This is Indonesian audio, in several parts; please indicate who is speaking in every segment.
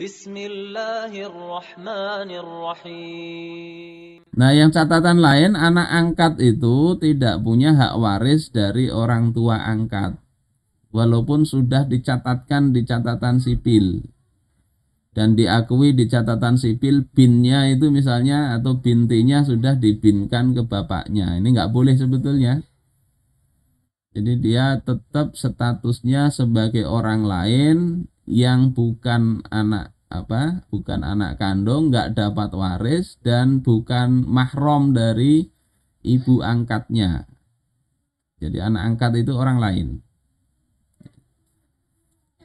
Speaker 1: Bismillahirrahmanirrahim. Nah, yang catatan lain, anak angkat itu tidak punya hak waris dari orang tua angkat, walaupun sudah dicatatkan di catatan sipil dan diakui di catatan sipil binnya itu misalnya atau bintinya sudah dibinkan ke bapaknya. Ini nggak boleh sebetulnya. Jadi dia tetap statusnya sebagai orang lain yang bukan anak apa bukan anak kandung nggak dapat waris dan bukan mahrom dari ibu angkatnya jadi anak angkat itu orang lain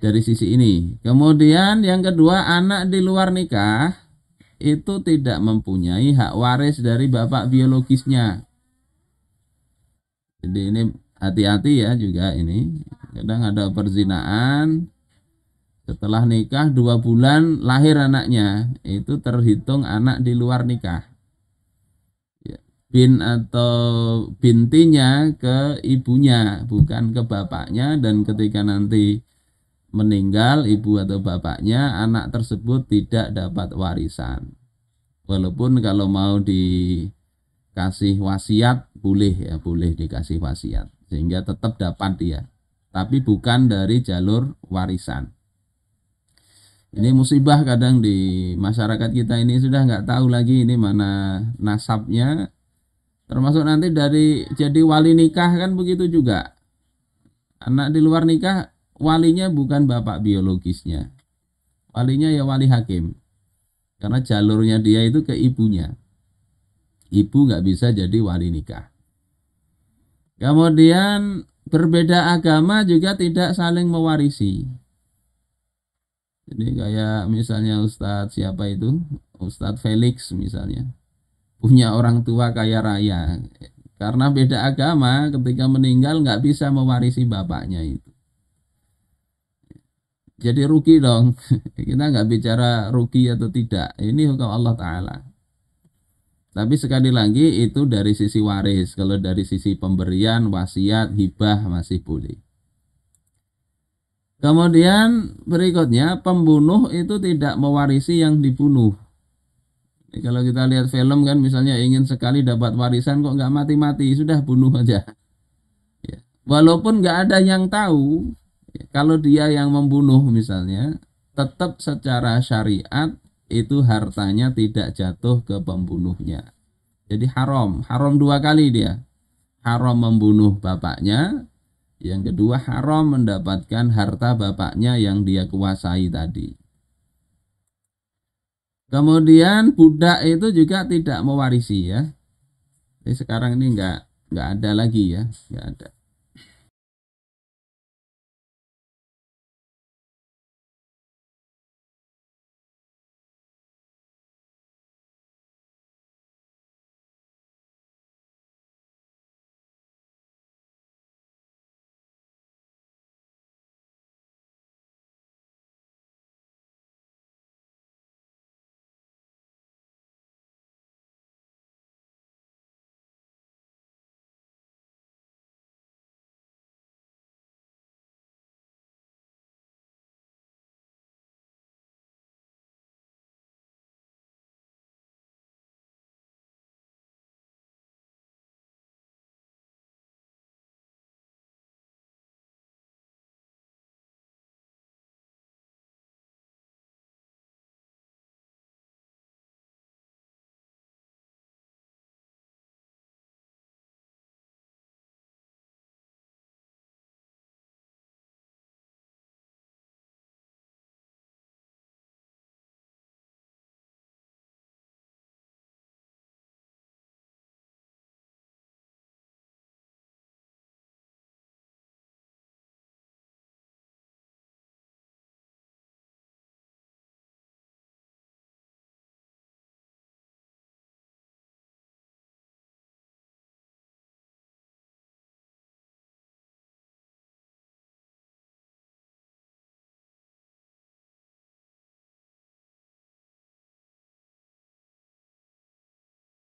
Speaker 1: dari sisi ini kemudian yang kedua anak di luar nikah itu tidak mempunyai hak waris dari bapak biologisnya jadi ini hati-hati ya juga ini kadang ada perzinaan setelah nikah dua bulan lahir anaknya itu terhitung anak di luar nikah. Ya, bin atau bintinya ke ibunya bukan ke bapaknya dan ketika nanti meninggal ibu atau bapaknya anak tersebut tidak dapat warisan. Walaupun kalau mau dikasih wasiat boleh ya boleh dikasih wasiat sehingga tetap dapat dia tapi bukan dari jalur warisan. Ini musibah kadang di masyarakat kita ini sudah nggak tahu lagi ini mana nasabnya. Termasuk nanti dari jadi wali nikah kan begitu juga. Anak di luar nikah walinya bukan bapak biologisnya. Walinya ya wali hakim. Karena jalurnya dia itu ke ibunya. Ibu nggak bisa jadi wali nikah. Kemudian berbeda agama juga tidak saling mewarisi jadi kayak misalnya Ustadz siapa itu? Ustadz Felix misalnya. Punya orang tua kaya raya. Karena beda agama ketika meninggal nggak bisa mewarisi bapaknya itu. Jadi rugi dong. Kita nggak bicara rugi atau tidak. Ini hukum Allah Ta'ala. Tapi sekali lagi itu dari sisi waris. Kalau dari sisi pemberian, wasiat, hibah masih boleh. Kemudian berikutnya pembunuh itu tidak mewarisi yang dibunuh. Jadi kalau kita lihat film kan misalnya ingin sekali dapat warisan kok nggak mati-mati sudah bunuh aja. Ya. Walaupun nggak ada yang tahu ya, kalau dia yang membunuh misalnya tetap secara syariat itu hartanya tidak jatuh ke pembunuhnya. Jadi haram, haram dua kali dia. Haram membunuh bapaknya, yang kedua haram mendapatkan harta bapaknya yang dia kuasai tadi. Kemudian budak itu juga tidak mewarisi ya. Jadi sekarang ini nggak nggak ada lagi ya, nggak ada.